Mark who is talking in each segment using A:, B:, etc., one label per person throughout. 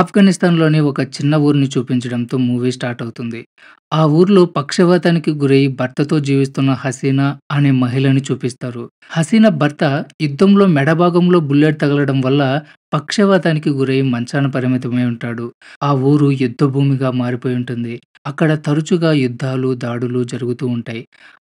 A: ఆఫ్ఘనిస్తాన్‌లోని ఒక చిన్న ఊరిని చూపించడంతో మూవీ స్టార్ట్ అవుతుంది. ఆ ఊర్లో పక్షవాతానికి గురై భర్తతో జీవిస్తున్న హసీనా అనే మహిళని చూపిస్తారు. హసీనా భర్త యుద్ధంలో మెడ భాగంలో బుల్లెట్ తగలడం వల్ల పక్షవాతానికి గురై మంచాన పరిమితమై ఉంటాడు. ఆ ఊరు యుద్ధభూమిగా మారిపోయి ఉంటుంది. అక్కడ తరచుగా యుద్ధాలు, దాడులు జరుగుతూ ఉంటాయి.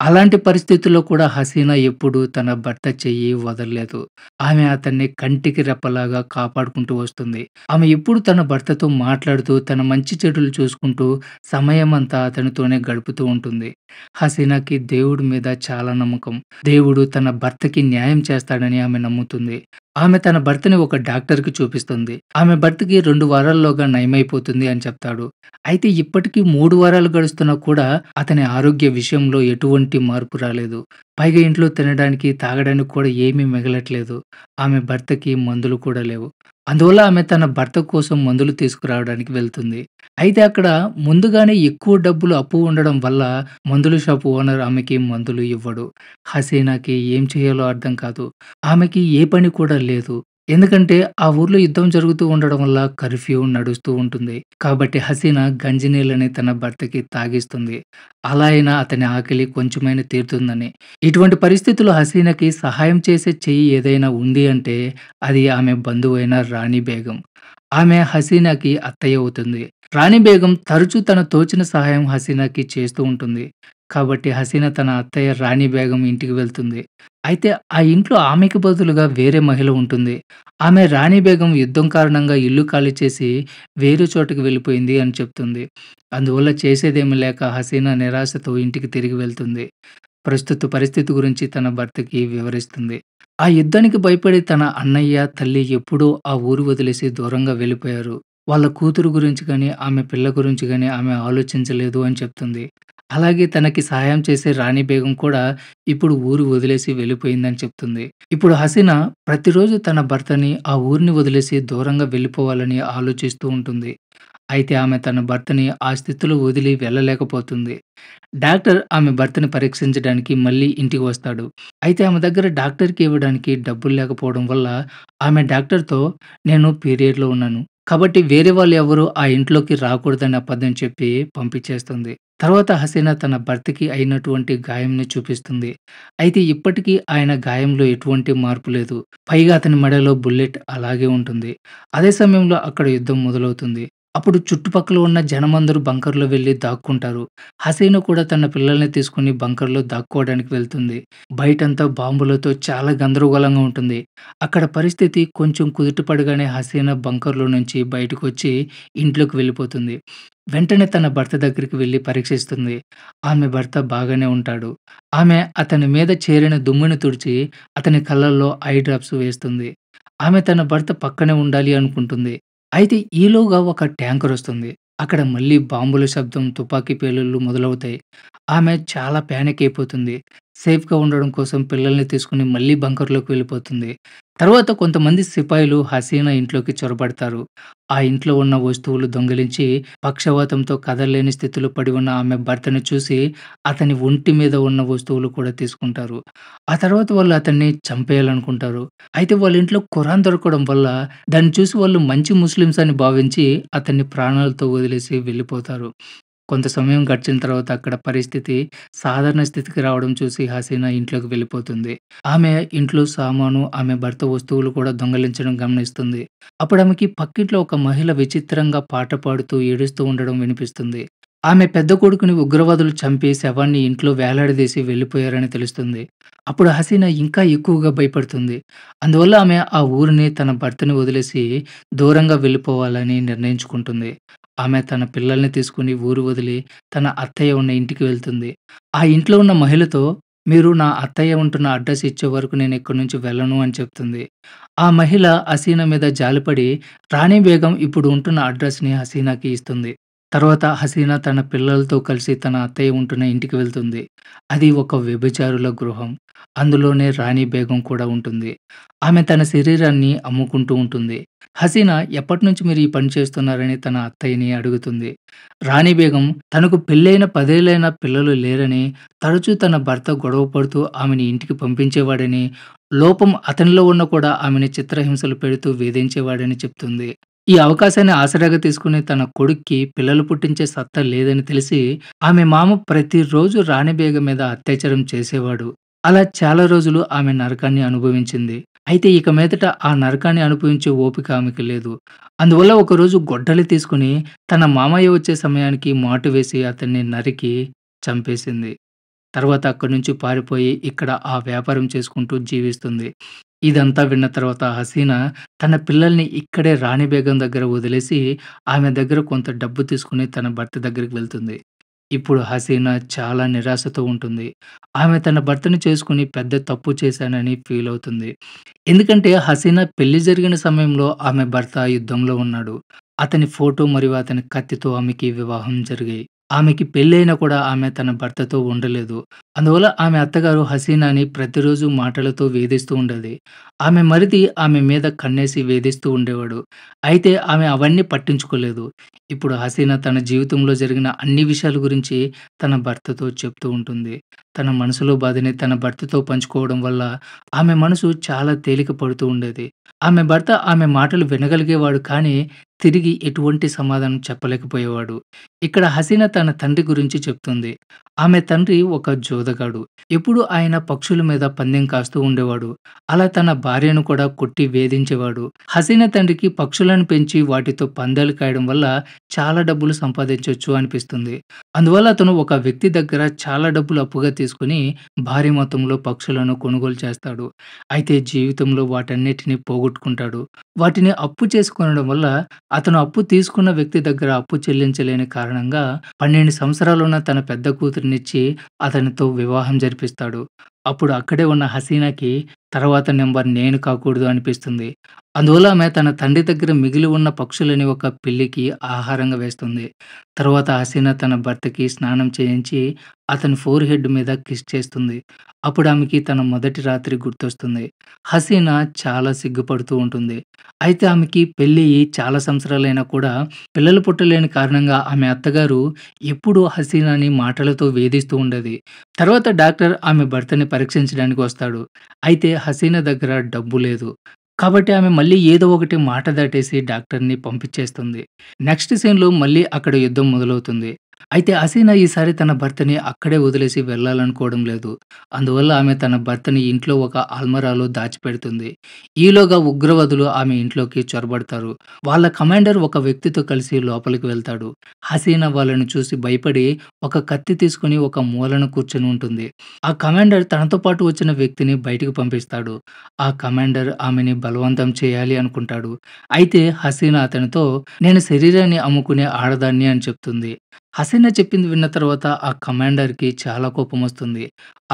A: అలాంటి పరిస్థితుల్లో కూడా హసీనా ఎప్పుడూ తన భర్త చెయ్యి వదలలేదు ఆమె అతన్ని కంటికి రెప్పలాగా కాపాడుకుంటూ వస్తుంది. ఆమె ఎప్పుడూ తన భర్తతో మాట్లాడుతూ, తన మంచి చెడులు చూసుకుంటూ సమయమంతా అతనితోనే గడుపుతూ ఉంటుంది. హసీనాకి దేవుడి మీద చాలా నమ్మకం. దేవుడు తన భర్తకి న్యాయం చేస్తాడని ఆమె నమ్ముతుంది. ఆమె తన భర్తని ఒక డాక్టర్కి చూపిస్తుంది ఆమె భర్తకి రెండు వారాల్లోగా నయమైపోతుంది అని చెప్తాడు అయితే ఇప్పటికీ మూడు వారాలు గడుస్తున్నా కూడా అతని ఆరోగ్య విషయంలో ఎటువంటి మార్పు రాలేదు పైగా ఇంట్లో తినడానికి తాగడానికి కూడా ఏమీ మిగలట్లేదు ఆమె భర్తకి మందులు కూడా లేవు అందువల్ల ఆమె తన భర్త కోసం మందులు తీసుకురావడానికి వెళ్తుంది. అయితే అక్కడ ముందుగానే ఎక్కువ డబ్బులు అప్పు ఉండడం వల్ల మందుల షాపు ఓనర్ ఆమెకి మందులు ఇవ్వడు. హసీనాకి ఏం చేయాలో అర్థం కాదు. ఆమెకి ఏ పని కూడా లేదు. ఎందుకంటే ఆ ఊర్లో యుద్ధం జరుగుతూ ఉండడం వల్ల కర్ఫ్యూ నడుస్తూ ఉంటుంది కాబట్టి హసీనా గంజినీళ్ళని తన భర్తకి తాగిస్తుంది అలా అయినా అతని ఆకలి కొంచెమైనా తీరుతుందని ఇటువంటి పరిస్థితులు హసీనాకి సహాయం చేసే చెయ్యి ఏదైనా ఉంది అంటే అది ఆమె బంధువైన రాణి బేగం ఆమె హసీనాకి అత్తయ్య అవుతుంది రాణి బేగం తరచూ తన తోచిన సహాయం హసీనాకి చేస్తూ ఉంటుంది కాబట్టి హసీనా తన అత్తయ్య రాణి బేగం ఇంటికి వెళ్తుంది అయితే ఆ ఇంట్లో ఆమెకి బదులుగా వేరే మహిళ ఉంటుంది. ఆమె రాణి బేగం యుద్ధం కారణంగా ఇల్లు ఖాళీ చేసి వేరే చోటకి వెళ్ళిపోయింది అని చెప్తుంది. అందువల్ల చేసేదేమీ లేక హసీనా నిరాశతో ఇంటికి తిరిగి వెళ్తుంది. ప్రస్తుత పరిస్థితి గురించి తన భర్తకి వివరిస్తుంది. ఆ యుద్ధానికి భయపడి తన అన్నయ్య, తల్లి ఎప్పుడూ ఆ ఊరు వదిలేసి దూరంగా వెళ్ళిపోయారు. వాళ్ళ కూతురు గురించి కానీ ఆమె పిల్ల గురించి కానీ ఆమె ఆలోచించలేదు అని చెప్తుంది. అలాగే తనకి సహాయం చేసే రాణి బేగం కూడా ఇప్పుడు ఊరు వదిలేసి వెళ్ళిపోయిందని చెప్తుంది. ఇప్పుడు హసీనా ప్రతిరోజు తన భర్తని ఆ ఊరిని వదిలేసి దూరంగా వెళ్ళిపోవాలని ఆలోచిస్తూ ఉంటుంది. అయితే ఆమె తన భర్తని ఆ స్థితిలో వదిలి వెళ్ళలేకపోతుంది. డాక్టర్ ఆమె భర్తని పరీక్షించడానికి మళ్ళీ ఇంటికి వస్తాడు. అయితే ఆమె దగ్గర డాక్టర్‌కి ఇవ్వడానికి డబ్బులు లేకపోవడం వల్ల ఆమె డాక్టర్‌తో నేను పీరియడ్‌లో ఉన్నాను. కాబట్టి వేరే వాళ్ళు ఎవరు ఆ ఇంట్లోకి రాకూడదని అబద్ధం చెప్పి పంపించేస్తుంది. తర్వాత హసీనా తన భర్తకి అయినటువంటి గాయంని చూపిస్తుంది. అయితే ఇప్పటికీ ఆయన గాయంలో ఎటువంటి మార్పు లేదు. పైగా అతని మెడలో బుల్లెట్ అలాగే ఉంటుంది. అదే సమయంలో అక్కడ యుద్ధం మొదలవుతుంది. అప్పుడు చుట్టుపక్కల ఉన్న జనమందరూ బంకర్లో వెళ్ళి దాక్కుంటారు హసీనా కూడా తన పిల్లల్ని తీసుకుని బంకర్లో దాక్కోవడానికి వెళ్తుంది బయటంతా బాంబులతో చాలా గందరగోళంగా ఉంటుంది అక్కడ పరిస్థితి కొంచెం కుదుటపడగానే హసీనా బంకర్లో నుంచి బయటకు వచ్చి ఇంట్లోకి వెళ్ళిపోతుంది వెంటనే తన భర్త దగ్గరికి వెళ్ళి పరీక్షిస్తుంది ఆమె భర్త బాగానే ఉంటాడు ఆమె అతని మీద చేరిన దుమ్మును తుడిచి అతని కళ్ళల్లో ఐ డ్రాప్స్ వేస్తుంది ఆమె తన భర్త పక్కనే ఉండాలి అనుకుంటుంది అయితే ఈలోగా ఒక ట్యాంకర్ వస్తుంది. అక్కడ మళ్ళీ బాంబుల శబ్దం, తుపాకీ పేలుళ్ళు మొదలవుతాయి. ఆమె చాలా ప్యానిక్ అయిపోతుంది. సేఫ్‌గా ఉండడం కోసం పిల్లల్ని తీసుకొని మళ్ళీ బంకర్‌లోకి వెళ్ళిపోతుంది. తర్వాత కొంతమంది సిపాయిలు హసీనా ఇంట్లోకి చొరబడతారు. ఆ ఇంట్లో ఉన్న వస్తువులు దొంగిలించి, పక్షవాతంతో కదలలేని స్థితిలో పడి ఉన్న ఆమె భర్తను చూసి, అతని ఒంటి మీద ఉన్న వస్తువులు కూడా తీసుకుంటారు. ఆ తర్వాత వాళ్ళు అతన్ని చంపేయాలనుకుంటారు. అయితే వాళ్ళ ఇంట్లో ఖురాన్ దొరకడం వల్ల, దాన్ని చూసి వాళ్ళు మంచి ముస్లిమ్స్ అని భావించి, అతన్ని ప్రాణాలతో వదిలేసి వెళ్ళిపోతారు. కొంత సమయం గడిచిన తర్వాత అక్కడ పరిస్థితి సాధారణ స్థితికి రావడం చూసి హసీనా ఇంట్లోకి వెళ్ళిపోతుంది. ఆమె ఇంట్లో సామాను, ఆమె భర్త వస్తువులు కూడా దొంగిలించడం గమనిస్తుంది. అప్పుడు ఆమెకి పక్కింట్లో ఒక మహిళ విచిత్రంగా పాట పాడుతూ ఏడుస్తూ ఉండడం వినిపిస్తుంది. ఆమె పెద్ద కొడుకుని ఉగ్రవాదులు చంపి శవాన్ని ఇంట్లో వేలాడదీసి వెళ్ళిపోయారని తెలుస్తుంది. అప్పుడు హసీనా ఇంకా ఎక్కువగా భయపడుతుంది. అందువల్ల ఆమె ఆ ఊరిని, తన భర్తని వదిలేసి దూరంగా వెళ్ళిపోవాలని నిర్ణయించుకుంటుంది. ఆమె తన పిల్లల్ని తీసుకుని ఊరు వదిలి తన అత్తయ్య ఉన్న ఇంటికి వెళ్తుంది. ఆ ఇంట్లో ఉన్న మహిళతో, "మీరు నా అత్తయ్య ఉంటున్న అడ్రస్ ఇచ్చే వరకు నేను ఇక్కడి నుంచి వెళ్ళను" అని చెప్తుంది. ఆ మహిళ హసీనా మీద జాలిపడి, రాణి బేగం ఇప్పుడు ఉంటున్న అడ్రస్‌ని హసీనాకి ఇస్తుంది. తర్వాత హసీనా తన పిల్లలతో కలిసి తన అత్తయ్య ఉంటున్న ఇంటికి వెళ్తుంది. అది ఒక వ్యభిచారుల గృహం. అందులోనే రాణి బేగం కూడా ఉంటుంది. ఆమె తన శరీరాన్ని అమ్ముకుంటూ ఉంటుంది. హసీనా ఎప్పటి నుంచి మీరు ఈ పని చేస్తున్నారని తన అత్తయ్యని అడుగుతుంది. రాణి బేగం తనకు పెళ్ళైన పదేళ్ళైన పిల్లలు లేరని, తరచూ తన భర్త గొడవ పడుతూ ఆమెని ఇంటికి పంపించేవాడని, లోపం అతనిలో ఉన్న కూడా ఆమెని చిత్రహింసలు పెడుతూ వేధించేవాడని చెప్తుంది. ఈ అవకాశాన్ని ఆసరాగా తీసుకుని తన కొడుక్కి పిల్లలు పుట్టించే సత్తా లేదని తెలిసి ఆమె మామ ప్రతిరోజు రాణి బేగ మీద అత్యాచారం చేసేవాడు అలా చాలా రోజులు ఆమె నరకాన్ని అనుభవించింది అయితే ఇక మీదట ఆ నరకాన్ని అనుభవించే ఓపిక ఆమెకి లేదు అందువల్ల ఒకరోజు గొడ్డలి తీసుకుని తన మామయ్య వచ్చే సమయానికి మాటు వేసి అతన్ని నరికి చంపేసింది తర్వాత అక్కడి నుంచి పారిపోయి ఇక్కడ ఆ వ్యాపారం చేసుకుంటూ జీవిస్తుంది ఇదంతా విన్న తర్వాత హసీనా తన పిల్లల్ని ఇక్కడే రాణి బేగం దగ్గర వదిలేసి ఆమె దగ్గర కొంత డబ్బు తీసుకుని తన భర్త దగ్గరికి వెళ్తుంది ఇప్పుడు హసీనా చాలా నిరాశతో ఉంటుంది ఆమె తన భర్తను చేసుకుని పెద్ద తప్పు చేశానని ఫీల్ అవుతుంది ఎందుకంటే హసీనా పెళ్లి జరిగిన సమయంలో ఆమె భర్త యుద్ధంలో ఉన్నాడు అతని ఫోటో మరియు అతని కత్తితో ఆమెకి వివాహం జరిగాయి ఆమెకి పెళ్ళైనా కూడా ఆమె తన భర్తతో ఉండలేదు. అందువల్ల ఆమె అత్తగారు హసీనాని ప్రతిరోజు మాటలతో వేధిస్తూ ఉండేది. ఆమె మరిది ఆమె మీద కన్నేసి వేధిస్తూ ఉండేవాడు. అయితే ఆమె అవన్నీ పట్టించుకోలేదు. ఇప్పుడు హసీనా తన జీవితంలో జరిగిన అన్ని విషయాల గురించి తన భర్తతో చెప్తూ ఉంటుంది. తన మనసులో బాధని తన భర్తతో పంచుకోవడం వల్ల ఆమె మనసు చాలా తేలిక పడుతూ ఉండేది. ఆమె భర్త ఆమె మాటలు వినగలిగేవాడు కానీ తిరిగి ఎటువంటి సమాధానం చెప్పలేకపోయేవాడు. ఇక్కడ హసీన తన తండ్రి గురించి చెప్తుంది. ఆమె తండ్రి ఒక జోదగాడు. ఎప్పుడు ఆయన పక్షుల మీద పందెం కాస్తూ ఉండేవాడు. అలా తన భార్యను కూడా కొట్టి వేధించేవాడు. హసీన తండ్రికి పక్షులను పెంచి వాటితో పందాలు కాయడం వల్ల చాలా డబ్బులు సంపాదించవచ్చు అనిపిస్తుంది. అందువల్ల అతను ఒక వ్యక్తి దగ్గర చాలా డబ్బులు అప్పుగా తీసుకొని భారీ మొత్తంలో పక్షులను కొనుగోలు చేస్తాడు. అయితే జీవితంలో వాటన్నిటిని పోగొట్టుకుంటాడు. వాటిని అప్పు చేసి వల్ల అతను అప్పు తీసుకున్న వ్యక్తి దగ్గర అప్పు చెల్లించలేని కారణం కారణంగా పన్నెండు సంవత్సరాలున్న తన పెద్ద కూతురినిచ్చి అతనితో వివాహం జరిపిస్తాడు అప్పుడు అక్కడే ఉన్న హసీనాకి తర్వాత నెంబర్ నేను కాకూడదు అనిపిస్తుంది. అందువల్ల ఆమె తన తండ్రి దగ్గర మిగిలి ఉన్న పక్షులని ఒక పిల్లికి ఆహారంగా వేస్తుంది. తర్వాత హసీనా తన భర్తకి స్నానం చేయించి, అతని ఫోర్‌హెడ్ మీద కిస్ చేస్తుంది. అప్పుడు ఆమెకి తన మొదటి రాత్రి గుర్తొస్తుంది. హసీనా చాలా సిగ్గుపడుతూ ఉంటుంది. అయితే ఆమెకి పెళ్ళి చాలా సంవత్సరాలైనా కూడా పిల్లలు పుట్టలేని కారణంగా ఆమె అత్తగారు ఎప్పుడూ హసీనాని మాటలతో వేధిస్తూ ఉండేది. తర్వాత డాక్టర్ ఆమె భర్తని పరీక్షించడానికి వస్తాడు. అయితే హసీనా దగ్గర డబ్బు లేదు కాబట్టి ఆమె మళ్ళీ ఏదో ఒకటి మాట దాటేసి డాక్టర్ని పంపించేస్తుంది నెక్స్ట్ సీన్లో మళ్ళీ అక్కడ యుద్ధం మొదలవుతుంది అయితే అసీనా ఈసారి తన భర్తని అక్కడే వదిలేసి వెళ్ళాలనుకోవడం లేదు. అందువల్ల ఆమె తన భర్తని ఇంట్లో ఒక అల్మరాలో దాచిపెడుతుంది. ఈలోగా ఉగ్రవాదులు ఆమె ఇంట్లోకి చొరబడతారు. వాళ్ళ కమాండర్ ఒక వ్యక్తితో కలిసి లోపలికి వెళ్తాడు. హసీనా వాళ్ళని చూసి భయపడి ఒక కత్తి తీసుకొని ఒక మూలన కూర్చొని ఉంటుంది. ఆ కమాండర్ తనతో పాటు వచ్చిన వ్యక్తిని బయటకు పంపిస్తాడు. ఆ కమాండర్ ఆమెని బలవంతం చేయాలి అనుకుంటాడు. అయితే హసీనా అతనితో, "నేను శరీరాన్ని అమ్ముకునే ఆడదాన్ని" అని చెప్తుంది. హసీనా చెప్పింది విన్న తర్వాత ఆ కమాండర్‌కి చాలా కోపం వస్తుంది.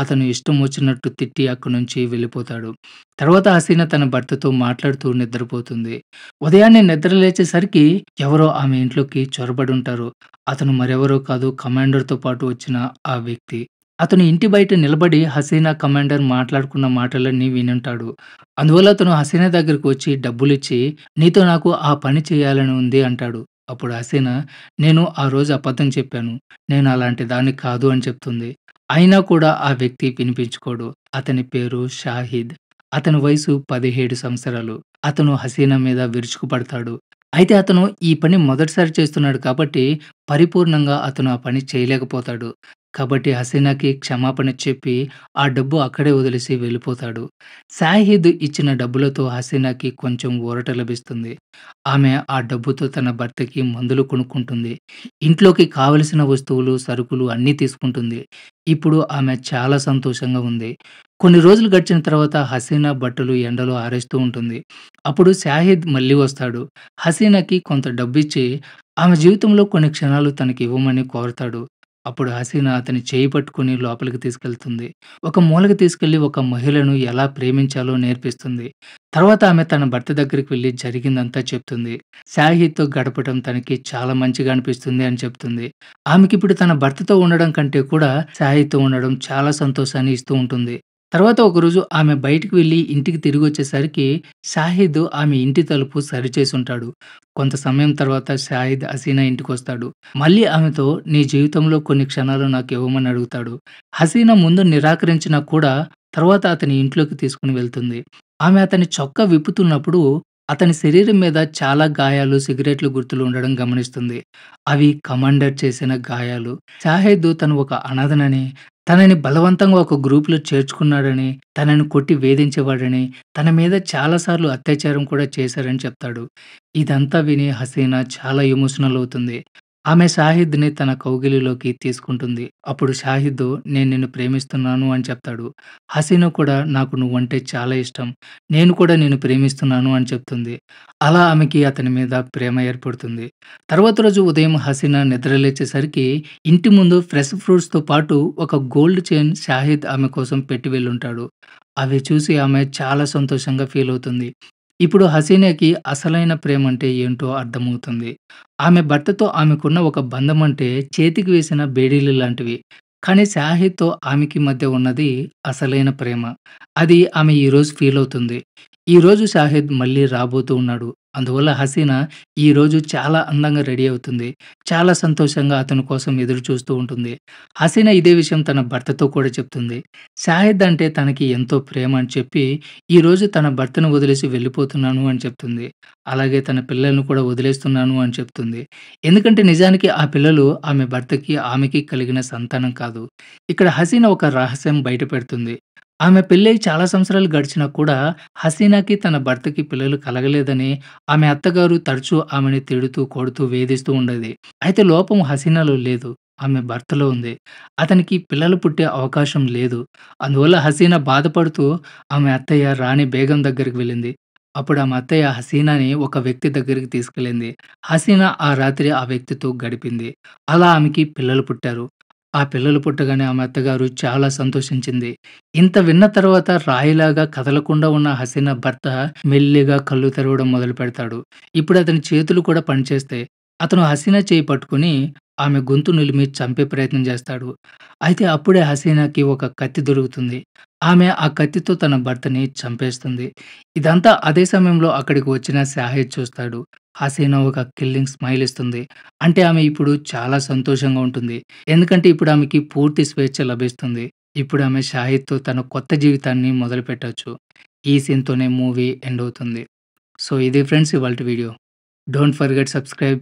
A: అతను ఇష్టం వచ్చినట్టు తిట్టి అక్కడి నుంచి వెళ్ళిపోతాడు. తర్వాత హసీనా తన భర్తతో మాట్లాడుతూ నిద్రపోతుంది. ఉదయాన్నే నిద్రలేచేసరికి ఎవరో ఆమె ఇంట్లోకి చొరబడి ఉంటారు అతను మరెవరో కాదు కమాండర్‌తో పాటు వచ్చిన ఆ వ్యక్తి. అతను ఇంటి బయట నిలబడి హసీనా, కమాండర్ మాట్లాడుకున్న మాటలన్నీ వినుంటాడు. అందువల్ల అతను హసీనా దగ్గరకు వచ్చి డబ్బులిచ్చి, "నీతో నాకు ఆ పని చేయాలని ఉంది" అంటాడు. అప్పుడు హసీన, "నేను ఆ రోజు అబద్ధం చెప్పాను. నేను అలాంటి దాన్ని కాదు" అని చెప్తుంది. అయినా కూడా ఆ వ్యక్తి వినిపించుకోడు. అతని పేరు షాహిద్. అతని వయసు పదిహేడు సంవత్సరాలు. అతను హసీనా మీద విరుచుకుపడతాడు. అయితే అతను ఈ పని మొదటిసారి చేస్తున్నాడు కాబట్టి పరిపూర్ణంగా అతను ఆ పని చేయలేకపోతాడు. కాబట్టి హసీనాకి క్షమాపణ చెప్పి ఆ డబ్బు అక్కడే వదిలేసి వెళ్ళిపోతాడు సాహిద్ ఇచ్చిన డబ్బులతో హసీనాకి కొంచెం ఊరట లభిస్తుంది ఆమె ఆ డబ్బుతో తన భర్తకి మందులు కొనుక్కుంటుంది ఇంట్లోకి కావలసిన వస్తువులు సరుకులు అన్నీ తీసుకుంటుంది ఇప్పుడు ఆమె చాలా సంతోషంగా ఉంది కొన్ని రోజులు గడిచిన తర్వాత హసీనా బట్టలు ఎండలో ఆరేస్తూ ఉంటుంది అప్పుడు షాహిద్ మళ్ళీ వస్తాడు హసీనాకి కొంత డబ్బిచ్చి ఆమె జీవితంలో కొన్ని క్షణాలు తనకి ఇవ్వమని కోరుతాడు అప్పుడు హసీనా అతని చేయి పట్టుకుని లోపలికి తీసుకెళ్తుంది. ఒక మూలకి తీసుకెళ్లి ఒక మహిళను ఎలా ప్రేమించాలో నేర్పిస్తుంది. తర్వాత ఆమె తన భర్త దగ్గరికి వెళ్లి జరిగిందంతా చెప్తుంది. శాహితో గడపటం తనకి చాలా మంచిగా అనిపిస్తుంది అని చెప్తుంది. ఆమెకి ఇప్పుడు తన భర్తతో ఉండడం కంటే కూడా శాహితో ఉండడం చాలా సంతోషాన్ని ఇస్తూ ఉంటుంది. తర్వాత ఒకరోజు ఆమె బయటికి వెళ్లి ఇంటికి తిరిగి వచ్చేసరికి షాహిద్ ఆమె ఇంటి తలుపు సరిచేసుంటాడు. కొంత సమయం తర్వాత షాహిద్ హసీనా ఇంటికి వస్తాడు మళ్ళీ ఆమెతో నీ జీవితంలో కొన్ని క్షణాలు నాకు ఇవ్వమని అడుగుతాడు. హసీనా ముందు నిరాకరించినా కూడా తర్వాత అతని ఇంట్లోకి తీసుకుని వెళ్తుంది. ఆమె అతని చొక్కా విప్పుతున్నప్పుడు అతని శరీరం మీద చాలా గాయాలు, సిగరెట్లు గుర్తులు ఉండడం గమనిస్తుంది. అవి కమాండర్ చేసిన గాయాలు. షాహిద్ తను ఒక అనాథనని, తనని బలవంతంగా ఒక గ్రూపులో చేర్చుకున్నాడని తనని కొట్టి వేధించేవాడని తన మీద చాలాసార్లు అత్యాచారం కూడా చేశారని చెప్తాడు. ఇదంతా విని హసీనా చాలా ఎమోషనల్ అవుతుంది. ఆమె షాహిద్‌ని తన కౌగిలిలోకి తీసుకుంటుంది. అప్పుడు షాహిద్ నేను నిన్ను ప్రేమిస్తున్నాను అని చెప్తాడు. హసీనా కూడా నాకు నువ్వంటే చాలా ఇష్టం. నేను కూడా నిన్ను ప్రేమిస్తున్నాను అని చెప్తుంది. అలా ఆమెకి అతని మీద ప్రేమ ఏర్పడుతుంది. తర్వాత రోజు ఉదయం హసీనా నిద్రలేచేసరికి ఇంటి ముందు ఫ్రెష్ ఫ్రూట్స్‌తో పాటు ఒక గోల్డ్ చైన్ షాహిద్ ఆమె కోసం పెట్టి వెళ్ళుంటాడు. అవి చూసి ఆమె చాలా సంతోషంగా ఫీల్ అవుతుంది ఇప్పుడు హసీనాకి అసలైన ప్రేమ అంటే ఏంటో అర్థమవుతుంది. ఆమె భర్తతో ఆమెకున్న ఒక బంధమంటే చేతికి వేసిన బేడీలు లాంటివి. కానీ షాహిద్‌తో ఆమెకి మధ్య ఉన్నది అసలైన ప్రేమ. అది ఆమె ఈరోజు అవుతుంది ఈరోజు షాహిద్ మళ్ళీ రాబోతూ ఉన్నాడు. అందువల్ల హసీనా ఈరోజు చాలా అందంగా రెడీ అవుతుంది. చాలా సంతోషంగా అతని కోసం ఎదురుచూస్తూ ఉంటుంది. హసీనా ఇదే విషయం తన భర్తతో కూడా చెప్తుంది. షాహిద్ అంటే తనకి ఎంతో ప్రేమ అని చెప్పి, ఈరోజు తన భర్తను వదిలేసి వెళ్ళిపోతున్నాను అని చెప్తుంది. అలాగే తన పిల్లలను కూడా వదిలేస్తున్నాను అని చెప్తుంది. ఎందుకంటే నిజానికి ఆ పిల్లలు ఆమె భర్తకి, ఆమెకి కలిగిన సంతానం కాదు. ఇక్కడ హసీనా ఒక రహస్యం బయటపెడుతుంది. ఆమె పెళ్ళై చాలా సంవత్సరాలు గడిచినా కూడా హసీనాకి తన భర్తకి పిల్లలు కలగలేదని ఆమె అత్తగారు తరచూ ఆమెని తిడుతూ కొడుతూ వేధిస్తూ ఉండేది అయితే లోపం హసీనాలో లేదు ఆమె భర్తలో ఉంది అతనికి పిల్లలు పుట్టే అవకాశం లేదు అందువల్ల హసీనా బాధపడుతూ ఆమె అత్తయ్య రాణి బేగం దగ్గరికి వెళ్ళింది అప్పుడు ఆమె అత్తయ్య హసీనాని ఒక వ్యక్తి దగ్గరికి తీసుకెళ్ళింది హసీనా ఆ రాత్రి ఆ వ్యక్తితో గడిపింది అలా ఆమెకి పిల్లలు పుట్టారు ఆ పిల్లలు పుట్టగానే ఆమె అత్తగారు చాలా సంతోషించింది ఇంత విన్న తర్వాత రాయిలాగా కదలకుండా ఉన్న హసీనా భర్త మెల్లిగా కళ్ళు తెరవడం మొదలు పెడతాడు ఇప్పుడు అతని చేతులు కూడా పనిచేస్తే అతను హసీనా చేయి పట్టుకుని ఆమె గొంతు నులిమి చంపే ప్రయత్నం చేస్తాడు. అయితే అప్పుడే హసీనాకి ఒక కత్తి దొరుకుతుంది. ఆమె ఆ కత్తితో తన భర్తని చంపేస్తుంది. ఇదంతా అదే సమయంలో అక్కడికి వచ్చిన సాహిద్ చూస్తాడు. హసీనా ఒక కిల్లింగ్ స్మైల్ ఇస్తుంది. అంటే ఆమె ఇప్పుడు చాలా సంతోషంగా ఉంటుంది. ఎందుకంటే ఇప్పుడు ఆమెకి పూర్తి స్వేచ్ఛ లభిస్తుంది. ఇప్పుడు ఆమె షాహిద్‌తో తన కొత్త జీవితాన్ని మొదలుపెట్టొచ్చు. ఈ సీన్‌తోనే మూవీ ఎండ్ అవుతుంది. సో, ఇది ఫ్రెండ్స్ ఇవాళ వీడియో. Don't forget subscribe.